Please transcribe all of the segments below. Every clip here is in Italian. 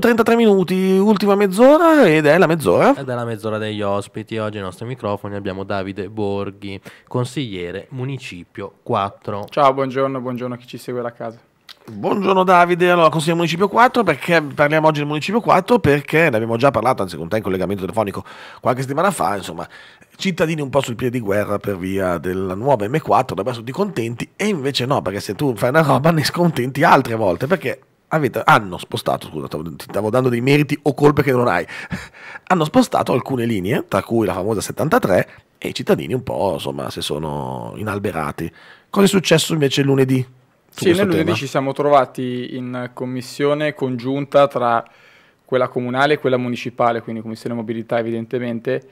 33 minuti, ultima mezz'ora ed è la mezz'ora. Ed è la mezz'ora degli ospiti. Oggi ai nostri microfoni abbiamo Davide Borghi, consigliere municipio 4. Ciao, buongiorno, buongiorno a chi ci segue da casa. Buongiorno Davide, allora consigliere Municipio 4 perché parliamo oggi del Municipio 4 perché ne abbiamo già parlato, anzi con te in collegamento telefonico qualche settimana fa, insomma, cittadini un po' sul piede di guerra per via della nuova M4, dovrebbero essere tutti contenti e invece no, perché se tu fai una roba ne scontenti altre volte perché avete, hanno spostato, scusa, ti stavo dando dei meriti o colpe che non hai, hanno spostato alcune linee, tra cui la famosa 73, e i cittadini un po', insomma, si sono inalberati. Cosa è successo invece lunedì? Sì, noi lunedì tema? ci siamo trovati in commissione congiunta tra quella comunale e quella municipale, quindi commissione mobilità evidentemente,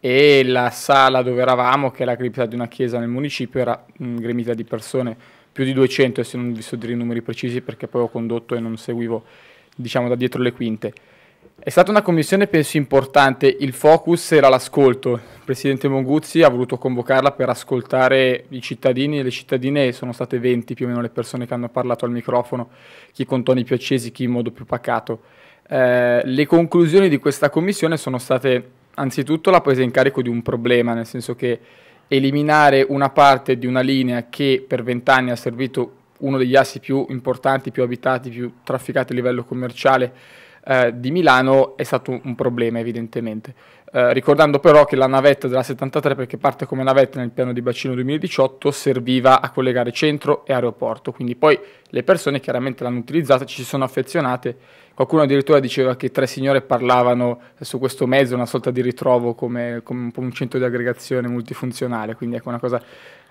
e la sala dove eravamo, che è la cripta di una chiesa nel municipio, era mh, gremita di persone più di 200, se non vi so dire i numeri precisi perché poi ho condotto e non seguivo, diciamo, da dietro le quinte. È stata una commissione penso importante, il focus era l'ascolto. Il presidente Monguzzi ha voluto convocarla per ascoltare i cittadini e le cittadine, sono state 20 più o meno le persone che hanno parlato al microfono, chi con toni più accesi, chi in modo più pacato. Eh, le conclusioni di questa commissione sono state anzitutto la presa in carico di un problema, nel senso che eliminare una parte di una linea che per vent'anni ha servito uno degli assi più importanti, più abitati, più trafficati a livello commerciale eh, di Milano è stato un, problema evidentemente. Eh, ricordando però che la navetta della 73, perché parte come navetta nel piano di bacino 2018, serviva a collegare centro e aeroporto, quindi poi le persone chiaramente l'hanno utilizzata, ci si sono affezionate, qualcuno addirittura diceva che tre signore parlavano su questo mezzo, una sorta di ritrovo come, come un, un centro di aggregazione multifunzionale, quindi ecco una cosa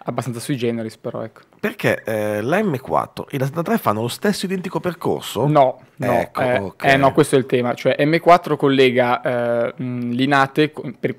abbastanza sui generis, però ecco. Perché eh, la M4 e la 73 fanno lo stesso identico percorso? No, no, ecco, eh, okay. eh, no questo è il tema. Cioè, M4 collega eh, Linate per,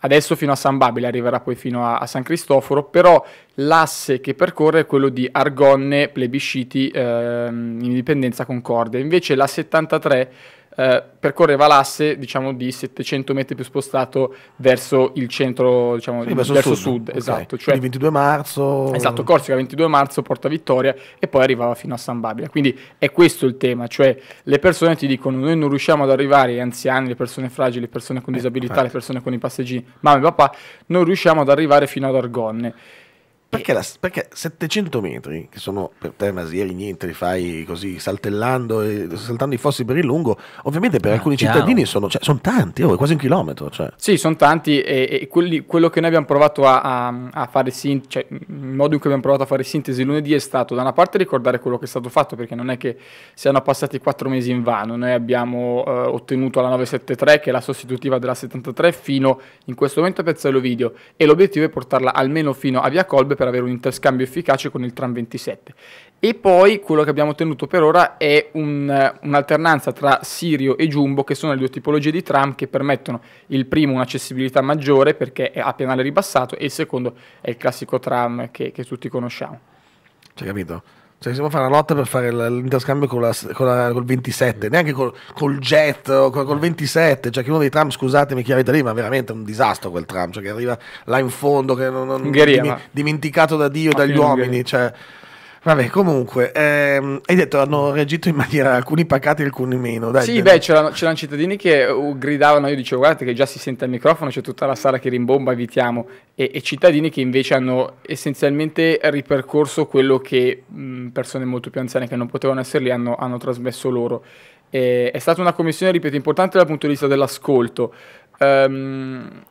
adesso fino a San Babile, arriverà poi fino a, a, San Cristoforo, però l'asse che percorre è quello di Argonne, Plebisciti, ehm, Indipendenza, Concordia. Invece la 73 eh, percorreva l'asse diciamo, di 700 metri più spostato verso il centro, diciamo, sì, verso, verso, sud. sud okay. Esatto, cioè, il 22 marzo. Esatto, Corsica 22 marzo, Porta Vittoria e poi arrivava fino a San Babila. Quindi è questo il tema, cioè le persone ti dicono noi non riusciamo ad arrivare, gli anziani, le persone fragili, le persone con eh, disabilità, eh, le persone con i passeggini, mamma e papà, non riusciamo ad arrivare fino ad Argonne. Perché, la, perché, 700 metri, che sono per te Masieri, niente, li fai così saltellando, e, saltando i fossi per il lungo, ovviamente per ah, alcuni chiaro. cittadini sono, cioè, sono tanti, oh, è quasi un chilometro. Cioè. Sì, sono tanti e, e quelli, quello che noi abbiamo provato a, a, a fare, sin, cioè, il modo in cui abbiamo provato a fare sintesi lunedì è stato da una parte ricordare quello che è stato fatto, perché non è che siano passati quattro mesi in vano, noi abbiamo eh, ottenuto la 973 che è la sostitutiva della 73 fino in questo momento a Pezzello Video e l'obiettivo è portarla almeno fino a Via Colbe per avere un interscambio efficace con il tram 27. E poi quello che abbiamo ottenuto per ora è un, un'alternanza tra Sirio e Jumbo, che sono le due tipologie di tram che permettono il primo un'accessibilità maggiore perché è ha pianale ribassato e il secondo è il classico tram che, che tutti conosciamo. C'è capito? Cioè, si può fare una lotta per fare l'interscambio con, la, con la, col 27, neanche col, col jet o col, col, 27. Cioè, che uno dei tram, scusatemi chi avete lì, ma veramente è un disastro quel tram. Cioè, che arriva là in fondo, che non, non Ungheria, dim, ma... dimenticato da Dio e dagli uomini. Cioè, Vabbè, comunque, ehm, hai detto hanno reagito in maniera alcuni pacati e alcuni meno. Dai, sì, beh, c'erano, c'erano, cittadini che uh, gridavano, io dicevo guardate che già si sente il microfono, c'è tutta la sala che rimbomba, evitiamo, e, e cittadini che invece hanno essenzialmente ripercorso quello che mh, persone molto più anziane che non potevano essere lì hanno, hanno trasmesso loro. E, è stata una commissione, ripeto, importante dal punto di vista dell'ascolto. Um,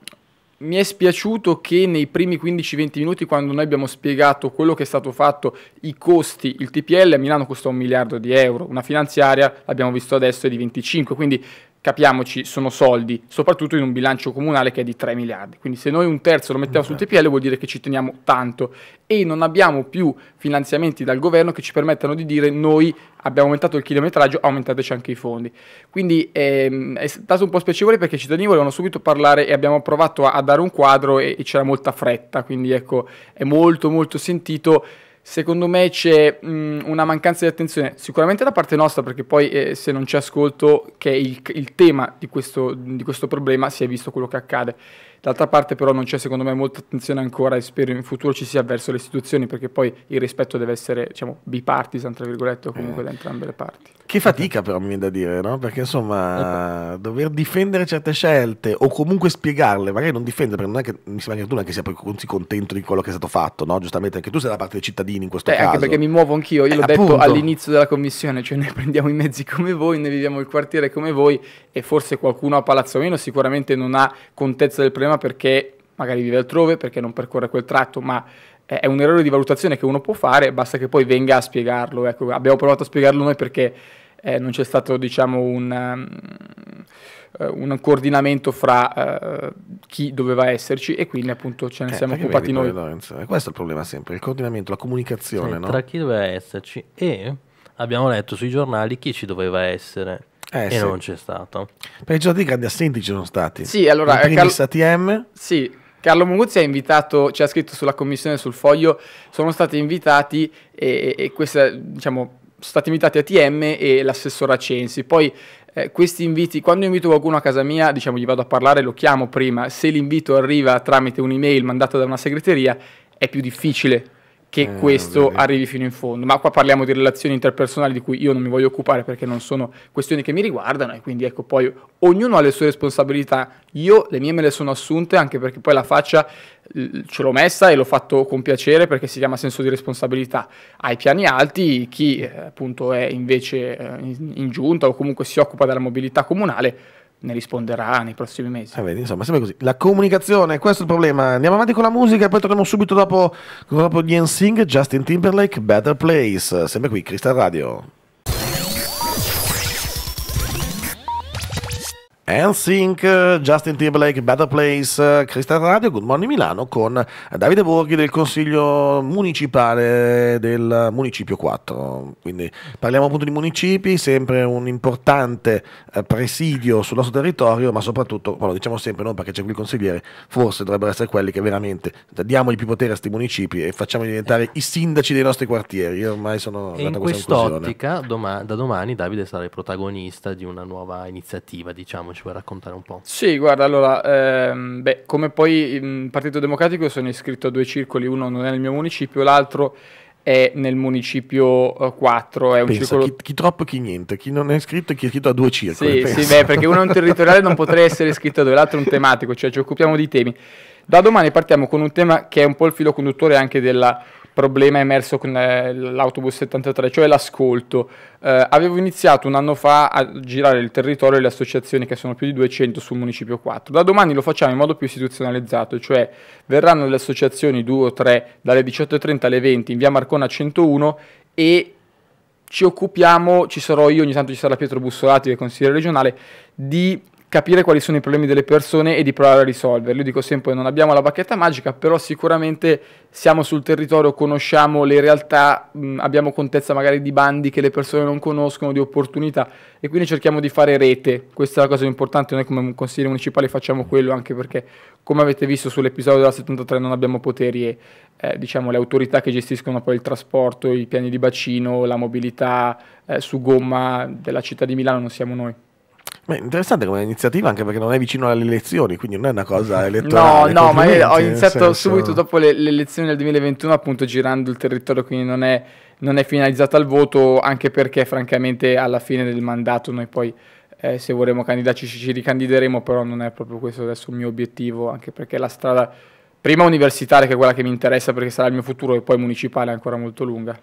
mi è spiaciuto che nei primi 15-20 minuti, quando noi abbiamo spiegato quello che è stato fatto, i costi, il TPL a Milano costa un miliardo di euro, una finanziaria, l'abbiamo visto adesso, è di 25, quindi capiamoci, sono soldi, soprattutto in un bilancio comunale che è di 3 miliardi. Quindi se noi un terzo lo mettiamo okay. sul TPL vuol dire che ci teniamo tanto e non abbiamo più finanziamenti dal governo che ci permettano di dire noi abbiamo aumentato il chilometraggio, aumentateci anche i fondi. Quindi ehm, è stato un po' spiacevole perché i cittadini volevano subito parlare e abbiamo provato a, a dare un quadro e, e c'era molta fretta, quindi ecco, è molto molto sentito Secondo me c'è mh, una mancanza di attenzione, sicuramente da parte nostra, perché poi eh, se non c'è ascolto, che è il, il tema di questo, di questo problema, si è visto quello che accade. D'altra parte però non c'è secondo me molta attenzione ancora e spero in futuro ci sia verso le istituzioni perché poi il rispetto deve essere diciamo, bipartisan tra virgolette o comunque eh. da entrambe le parti. Che fatica però mi viene da dire, no? Perché insomma eh. dover difendere certe scelte o comunque spiegarle, magari non difendere perché non è che mi sembra che tu non è che sia così contento di quello che è stato fatto, no? Giustamente anche tu sei da parte dei cittadini in questo eh, caso. Anche perché mi muovo anch'io, io l'ho eh, appunto. detto all'inizio della commissione, cioè ne prendiamo i mezzi come voi, ne viviamo il quartiere come voi e forse qualcuno a Palazzo Meno sicuramente non ha contezza del problema problema perché magari vive altrove, perché non percorre quel tratto, ma è un errore di valutazione che uno può fare, basta che poi venga a spiegarlo. Ecco, abbiamo provato a spiegarlo noi perché eh, non c'è stato diciamo, un, um, un, coordinamento fra uh, chi doveva esserci e quindi appunto ce ne eh, siamo occupati noi. Lorenzo, eh, questo è il problema sempre, il coordinamento, la comunicazione. Sì, no? Tra chi doveva esserci e abbiamo letto sui giornali chi ci doveva essere eh, e sì. non c'è stato. Per i giornati grandi assenti ci sono stati. Sì, allora... Carlo... ATM. Sì, Carlo Munguzzi ha invitato, ci ha scritto sulla commissione sul foglio, sono stati invitati e, e questa, diciamo, sono stati invitati ATM e l'assessore Censi. Poi eh, questi inviti, quando invito qualcuno a casa mia, diciamo gli vado a parlare, lo chiamo prima, se l'invito arriva tramite un'email mandata da una segreteria è più difficile che eh, questo vedi. arrivi fino in fondo. Ma qua parliamo di relazioni interpersonali di cui io non mi voglio occupare perché non sono questioni che mi riguardano e quindi ecco poi ognuno ha le sue responsabilità. Io le mie me le sono assunte anche perché poi la faccia ce l'ho messa e l'ho fatto con piacere perché si chiama senso di responsabilità. Ai piani alti chi eh, appunto è invece eh, in, in giunta o comunque si occupa della mobilità comunale ne risponderà nei prossimi mesi. Ah, vedi, insomma, sempre così. La comunicazione, questo è il problema. Andiamo avanti con la musica e poi torniamo subito dopo, dopo gli NSYNC, Justin Timberlake, Better Place. Sempre qui, Crystal Radio. NSYNC, Justin Timberlake, Better Place, Cristal Radio, Good Morning Milano con Davide Borghi del Consiglio Municipale del Municipio 4. Quindi parliamo appunto di municipi, sempre un importante eh, presidio sul nostro territorio, ma soprattutto, lo diciamo sempre, non perché c'è qui il consigliere, forse dovrebbero essere quelli che veramente diamo più potere a questi municipi e facciamo diventare i sindaci dei nostri quartieri. Io ormai sono... E in quest'ottica, doma- da domani Davide sarà il protagonista di una nuova iniziativa, diciamo Anselmo, ci vuoi raccontare un po'? Sì, guarda, allora, ehm, beh, come poi in Partito Democratico sono iscritto a due circoli, uno non è nel mio municipio, l'altro è nel municipio 4. Eh, è un pensa, circolo... chi, chi, troppo, chi niente, chi non è iscritto, chi è iscritto a due circoli. Sì, sì beh, perché uno è un territoriale non potrei essere iscritto a due, l'altro è un tematico, cioè ci occupiamo di temi. Da domani partiamo con un tema che è un po' il filo conduttore anche della problema emerso con eh, l'autobus 73, cioè l'ascolto. Eh, avevo iniziato un anno fa a girare il territorio e le associazioni, che sono più di 200 sul municipio 4. Da domani lo facciamo in modo più istituzionalizzato, cioè verranno le associazioni 2 o 3 dalle 18.30 alle 20 in via Marcona 101 e ci occupiamo, ci sarò io, ogni tanto ci sarà Pietro Bussolati che è consigliere regionale, di capire quali sono i problemi delle persone e di provare a risolverli. Io dico sempre non abbiamo la bacchetta magica, però sicuramente siamo sul territorio, conosciamo le realtà, mh, mm, abbiamo contezza magari di bandi che le persone non conoscono, di opportunità e quindi cerchiamo di fare rete. Questa è la cosa importante, noi come consigli municipali, facciamo quello anche perché come avete visto sull'episodio della 73 non abbiamo poteri e eh, diciamo le autorità che gestiscono poi il trasporto, i piani di bacino, la mobilità eh, su gomma della città di Milano non siamo noi. Beh, interessante come iniziativa anche perché non è vicino alle elezioni, quindi non è una cosa elettorale. No, no, ma ho iniziato senso... subito dopo le, le, elezioni del 2021, appunto girando il territorio, quindi non è, non è finalizzata al voto, anche perché francamente alla fine del mandato noi poi eh, se vorremmo candidarci ci ricandideremo, però non è proprio questo adesso il mio obiettivo, anche perché la strada prima universitaria che è quella che mi interessa perché sarà il mio futuro e poi municipale è ancora molto lunga.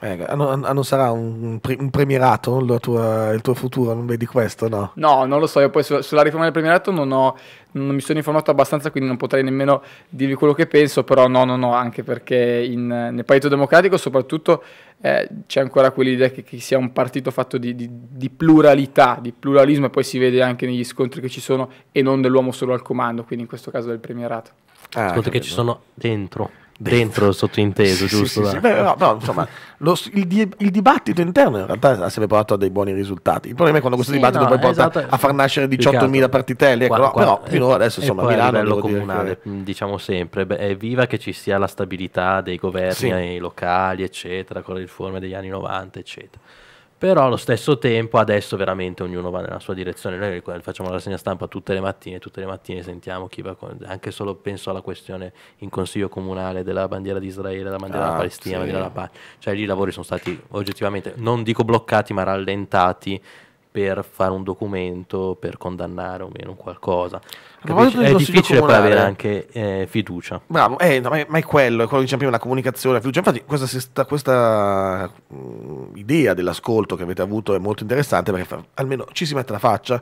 Eh, ah, non, ah, ah, non, sarà un, un premierato tua, il tuo futuro, non vedi questo, no? No, non lo so, io poi su, sulla riforma del premierato non, ho, non, mi sono informato abbastanza, quindi non potrei nemmeno dirvi quello che penso, però no, no, no, anche perché in, nel Partito Democratico soprattutto eh, c'è ancora quell'idea che, che, sia un partito fatto di, di, di, pluralità, di pluralismo e poi si vede anche negli scontri che ci sono e non dell'uomo solo al comando, quindi in questo caso del premierato. Ah, scontri che ci sono dentro dentro sottointeso, sì, giusto? Sì, sì, Beh, no, però, insomma, lo, il, di, il, dibattito interno in realtà ha sempre portato a dei buoni risultati. Il problema è quando questo dibattito no, poi porta esatto, a far nascere 18.000 partitelli. Ecco, qua, qua, però fino ad adesso, insomma, a livello comunale, che... diciamo sempre, beh, è viva che ci sia la stabilità dei governi locali, eccetera, con le riforme degli anni 90, eccetera però allo stesso tempo adesso veramente ognuno va nella sua direzione, noi facciamo la rassegna stampa tutte le mattine, tutte le mattine sentiamo chi va, con, anche solo penso alla questione in consiglio comunale della bandiera di Israele, della bandiera ah, della Palestina, sì. della pace, cioè lì i lavori sono stati oggettivamente, non dico bloccati ma rallentati per fare un documento, per condannare o meno qualcosa. È difficile poi avere anche eh, fiducia. Bravo, eh, no, ma, è, quello, è quello che diciamo prima, la comunicazione, la fiducia. Infatti questa, questa mh, mm, idea dell'ascolto che avete avuto è molto interessante perché fa, almeno ci si mette la faccia,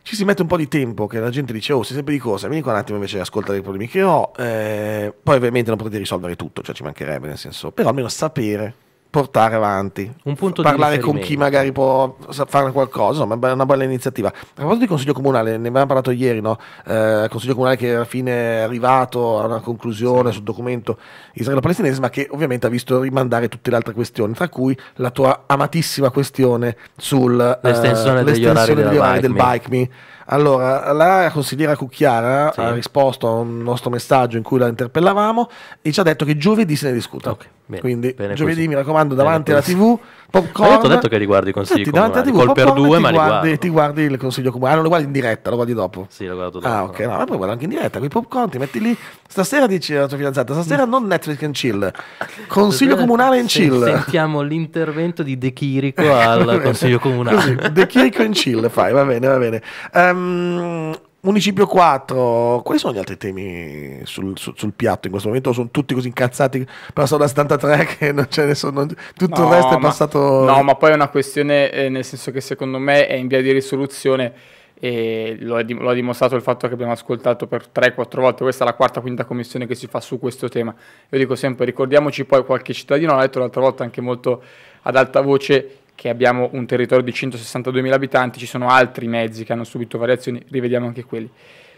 ci si mette un po' di tempo che la gente dice oh sei sempre di cosa, vieni qua un attimo invece ascoltare i problemi che ho, eh, poi ovviamente non potete risolvere tutto, cioè ci mancherebbe nel senso, però almeno sapere portare avanti, un punto parlare con chi magari può fare qualcosa, ma è una bella iniziativa. A proposito di Consiglio Comunale, ne avevamo parlato ieri, no? Eh, Consiglio Comunale che alla fine è arrivato a una conclusione sì. sul documento israelo-palestinese, ma che ovviamente ha visto rimandare tutte le altre questioni, tra cui la tua amatissima questione sull'estensione eh, degli orari, degli orari del Bike Me. Allora, la consigliera Cucchiara sì. ha risposto a un nostro messaggio in cui la interpellavamo e ci ha detto che giovedì se ne discute. Okay. Bene, Quindi giovedì così. mi raccomando davanti bene alla TV popcorn. Ma ho detto che riguardi i consigli Senti, davanti TV, col per due, ma guardi, ti guardi il consiglio comunale, non ah, lo guardi in diretta, lo guardi dopo. Sì, lo guardo dopo. Ah, ok, no, ma poi guarda anche in diretta, quei popcorn ti metti lì. Stasera dici alla tua fidanzata, stasera mm. non Netflix and chill. Consiglio comunale in chill. Sentiamo l'intervento di De Chirico al consiglio comunale. Così, De Chirico in chill, fai, va bene, va bene. Um, Municipio 4, quali sono gli altri temi sul, sul, sul piatto in questo momento? Sono tutti così incazzati per da 73 che non ce ne sono, tutto no, il resto ma, è passato... No, ma poi è una questione eh, nel senso che secondo me è in via di risoluzione e lo, è, lo ha dimostrato il fatto che abbiamo ascoltato per 3-4 volte, questa è la quarta quinta commissione che si fa su questo tema. Io dico sempre, ricordiamoci poi qualche cittadino, l'ha detto l'altra volta anche molto ad alta voce, che abbiamo un territorio di 162.000 abitanti, ci sono altri mezzi che hanno subito variazioni, rivediamo anche quelli.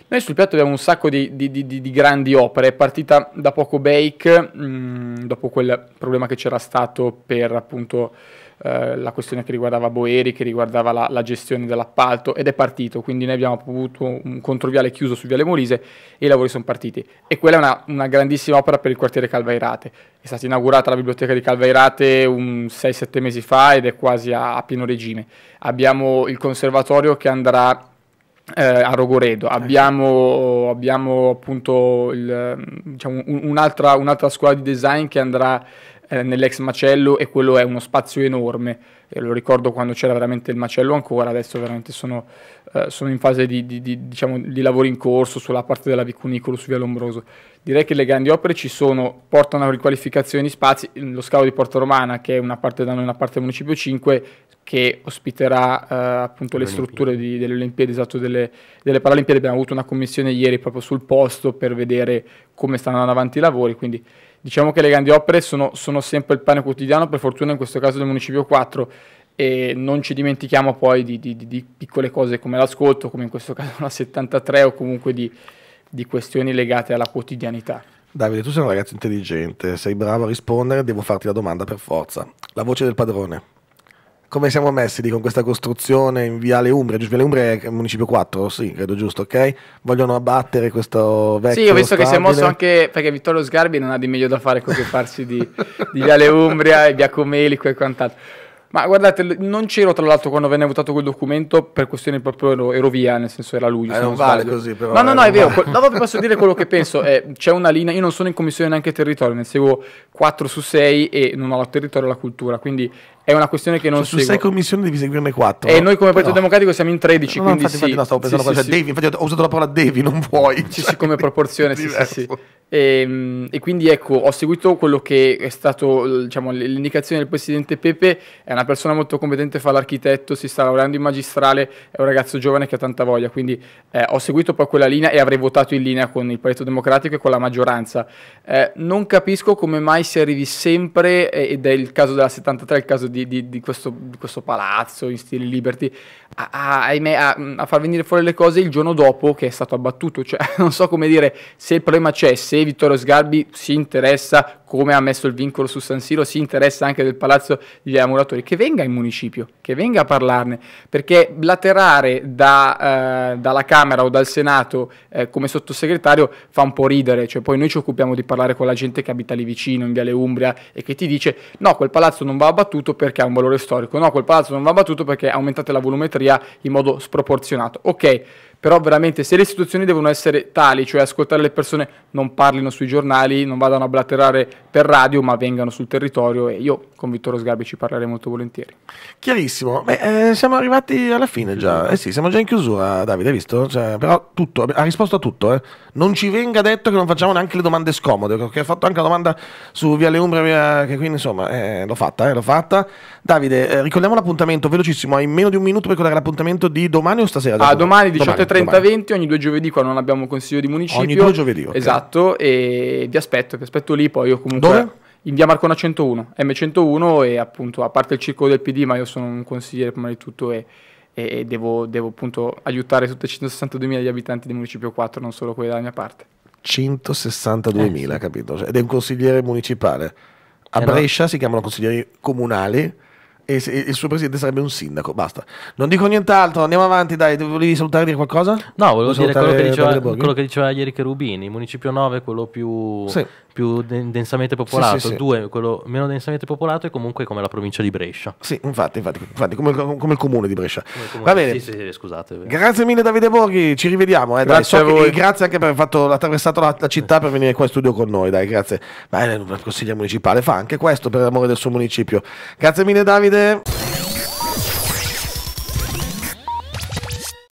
Noi sul piatto abbiamo un sacco di, di, di, di grandi opere, è partita da poco Bake, mh, mm, dopo quel problema che c'era stato per appunto eh, la questione che riguardava Boeri, che riguardava la, la gestione dell'appalto ed è partito, quindi noi abbiamo avuto un controviale chiuso su Viale Molise e i lavori sono partiti. E quella è una, una grandissima opera per il quartiere Calvairate. È stata inaugurata la biblioteca di Calvairate 6-7 mesi fa ed è quasi a, a pieno regime. Abbiamo il conservatorio che andrà eh, a Rogoredo, ecco. abbiamo, abbiamo appunto il, diciamo, un'altra, un scuola di design che andrà eh, nell'ex macello e quello è uno spazio enorme. Eh, lo ricordo quando c'era veramente il macello ancora, adesso veramente sono, eh, sono in fase di, di, di, diciamo, di, lavoro in corso sulla parte della Vicunicolo su Via Lombroso. Direi che le grandi opere ci sono, portano a riqualificazione di spazi, lo scavo di Porta Romana che è una parte da noi e una parte del Municipio 5 che ospiterà eh, appunto le, strutture di, delle Olimpiadi, esatto, delle, delle, Paralimpiadi. Abbiamo avuto una commissione ieri proprio sul posto per vedere come stanno andando avanti i lavori, quindi diciamo che le grandi opere sono, sono sempre il pane quotidiano, per fortuna in questo caso del Municipio 4, e non ci dimentichiamo poi di, di, di piccole cose come l'ascolto, come in questo caso la 73 o comunque di, di questioni legate alla quotidianità. Davide, tu sei un ragazzo intelligente, sei bravo a rispondere, devo farti la domanda per forza. La voce del padrone come siamo messi lì con questa costruzione in Viale Umbria? Viale Umbria è municipio 4, sì, credo giusto, ok? Vogliono abbattere questo vecchio Sì, ho visto stabile. che si è mosso anche perché Vittorio Sgarbi non ha di meglio da fare con che farsi di, di Viale Umbria e Biacomelico e quant'altro. Ma guardate, non c'ero tra l'altro quando venne votato quel documento per questioni proprio ero, via, nel senso era lui. Eh, non, non vale sbaglio. così però. No, no, no, è eh. vero. Vale. Dopo vi posso dire quello che penso. Eh, c'è una linea, io non sono in commissione neanche territorio, ne seguo 4 su 6 e non ho la territorio e la cultura, quindi è una questione che non cioè, su seguo. 6 commissioni devi seguirne quattro. e noi come Partito no. Democratico siamo in 13 no, quindi infatti, sì, no, stavo pensando sì, sì, devi, infatti ho usato la parola devi non vuoi. sì, cioè, sì come cioè, proporzione sì, sì, e, ehm, e, quindi ecco ho seguito quello che è stato diciamo, l'indicazione del presidente Pepe è una persona molto competente fa l'architetto si sta laureando in magistrale è un ragazzo giovane che ha tanta voglia quindi eh, ho seguito poi quella linea e avrei votato in linea con il Partito Democratico e con la maggioranza eh, non capisco come mai si arrivi sempre eh, ed è il caso della 73 il caso di di, di, di, questo, di questo, palazzo in stile Liberty a, a, a, a, far venire fuori le cose il giorno dopo che è stato abbattuto. Cioè, non so come dire se il problema c'è, se Vittorio Sgarbi si interessa, come ha messo il vincolo su San Siro, si interessa anche del palazzo degli Amuratori, che venga in municipio, che venga a parlarne, perché laterare da, eh, dalla Camera o dal Senato eh, come sottosegretario fa un po' ridere, cioè poi noi ci occupiamo di parlare con la gente che abita lì vicino, in Viale Umbria, e che ti dice no, quel palazzo non va abbattuto perché ha un valore storico, no, quel palazzo non va abbattuto perché aumentate la volumetria in modo sproporzionato. Ok, però veramente se le istituzioni devono essere tali, cioè ascoltare le persone, non parlino sui giornali, non vadano a blatterare per radio, ma vengano sul territorio e io con Vittorio Sgarbi ci parlerei molto volentieri. Chiarissimo, Beh, eh, siamo arrivati alla fine già, eh sì, siamo già in chiusura Davide, hai visto? Cioè, però tutto, ha risposto a tutto, eh. non ci venga detto che non facciamo neanche le domande scomode, perché ha fatto anche la domanda su Viale Umbria, via, che quindi insomma eh, l'ho fatta, eh, l'ho fatta. Davide, eh, ricordiamo l'appuntamento velocissimo, hai meno di un minuto per ricordare l'appuntamento di domani o stasera? Ah, domani 18.30. 30-20 ogni due giovedì qua non abbiamo consiglio di municipio. Ogni due giovedì, okay. Esatto, e vi aspetto, vi aspetto lì, poi io comunque... Dove? In via Marcona 101, M101 e appunto a parte il circolo del PD, ma io sono un consigliere prima di tutto e, e devo, devo, appunto aiutare tutti i 162.000 gli abitanti del municipio 4, non solo quelli della mia parte. 162.000, eh, sì. capito? Cioè, ed è un consigliere municipale. A eh Brescia no. si chiamano consiglieri comunali e, il suo presidente sarebbe un sindaco. Basta. Non dico nient'altro, andiamo avanti, dai. Volevi salutare dire qualcosa? No, volevo Vuoi dire quello che, diceva, quello che, diceva, ieri Cherubini, municipio 9, è quello più, sì. più densamente popolato, sì, sì, 2, quello meno densamente popolato e comunque come la provincia di Brescia. Sì, infatti, infatti, infatti come, come, il comune di Brescia. Comune, Va bene. scusate. Grazie mille Davide Borghi, ci rivediamo. Eh, grazie, dai, so che, grazie anche per aver fatto, attraversato la, la, città per venire qua in studio con noi, dai, grazie. Ma il consiglio municipale fa anche questo per l'amore del suo municipio. Grazie mille Davide. Görüşmek